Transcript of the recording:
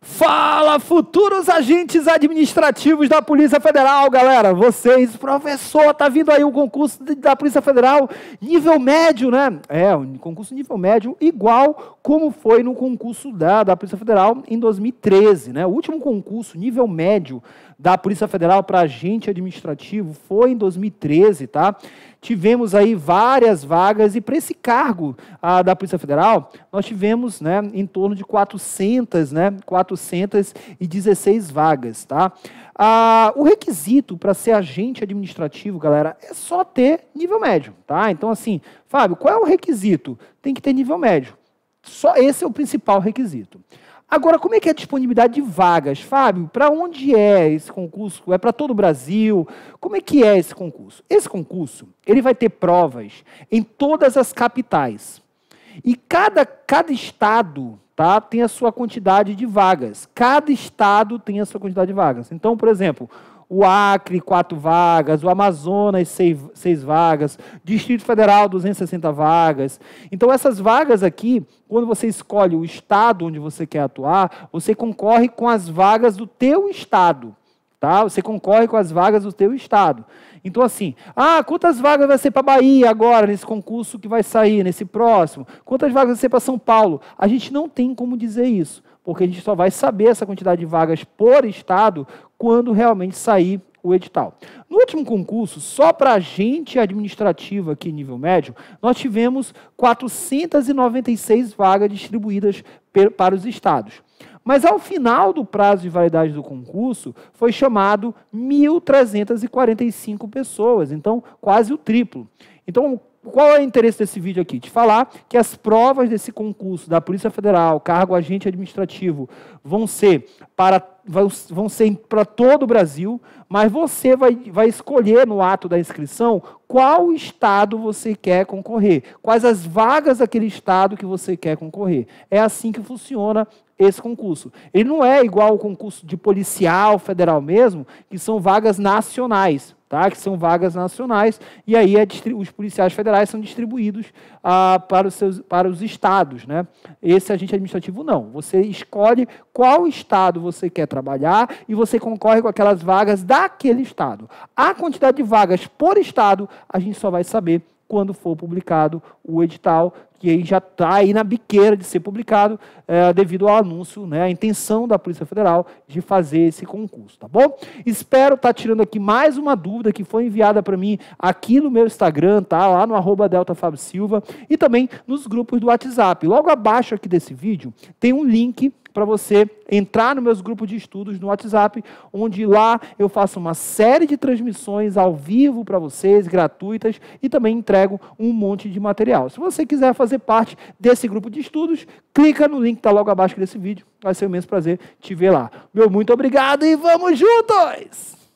Fala, futuros agentes administrativos da Polícia Federal, galera. Vocês, professor, tá vindo aí o um concurso da Polícia Federal, nível médio, né? É, um concurso nível médio, igual como foi no concurso da, da Polícia Federal em 2013, né? O último concurso nível médio da Polícia Federal para agente administrativo foi em 2013, tá? Tivemos aí várias vagas e para esse cargo a, ah, da Polícia Federal, nós tivemos, né, em torno de 400, né? 400 416 vagas, tá? Ah, o requisito para ser agente administrativo, galera, é só ter nível médio, tá? Então, assim, Fábio, qual é o requisito? Tem que ter nível médio. Só esse é o principal requisito. Agora, como é que é a disponibilidade de vagas, Fábio? Para onde é esse concurso? É para todo o Brasil? Como é que é esse concurso? Esse concurso, ele vai ter provas em todas as capitais. E cada, cada estado tá? tem a sua quantidade de vagas. Cada estado tem a sua quantidade de vagas. Então, por exemplo, o Acre, quatro vagas, o Amazonas, seis, seis vagas, Distrito Federal, 260 vagas. Então, essas vagas aqui, quando você escolhe o estado onde você quer atuar, você concorre com as vagas do teu estado. Tá? Você concorre com as vagas do teu estado. Então assim, ah, quantas vagas vai ser para Bahia agora nesse concurso que vai sair nesse próximo? Quantas vagas vai ser para São Paulo? A gente não tem como dizer isso, porque a gente só vai saber essa quantidade de vagas por estado quando realmente sair o edital. No último concurso, só para gente administrativa aqui nível médio, nós tivemos 496 vagas distribuídas para os estados. Mas ao final do prazo de validade do concurso, foi chamado 1.345 pessoas, então quase o triplo. Então, qual é o interesse desse vídeo aqui? De falar que as provas desse concurso da Polícia Federal, cargo agente administrativo, vão ser para vão ser para todo o Brasil, mas você vai, vai escolher no ato da inscrição qual estado você quer concorrer, quais as vagas daquele estado que você quer concorrer. É assim que funciona esse concurso. Ele não é igual ao concurso de policial federal mesmo, que são vagas nacionais tá? que são vagas nacionais, e aí é os policiais federais são distribuídos ah, para, os seus, para os estados. Né? Esse agente administrativo não. Você escolhe qual estado você quer trabalhar e você concorre com aquelas vagas daquele estado. A quantidade de vagas por estado a gente só vai saber quando for publicado o edital que aí já está aí na biqueira de ser publicado é, devido ao anúncio, né, a intenção da Polícia Federal de fazer esse concurso, tá bom? Espero estar tá tirando aqui mais uma dúvida que foi enviada para mim aqui no meu Instagram, tá? Lá no arroba Silva e também nos grupos do WhatsApp. Logo abaixo aqui desse vídeo tem um link para você entrar no meus grupos de estudos no WhatsApp, onde lá eu faço uma série de transmissões ao vivo para vocês, gratuitas, e também entrego um monte de material. Se você quiser fazer fazer parte desse grupo de estudos, clica no link que está logo abaixo desse vídeo. Vai ser um imenso prazer te ver lá. Meu muito obrigado e vamos juntos!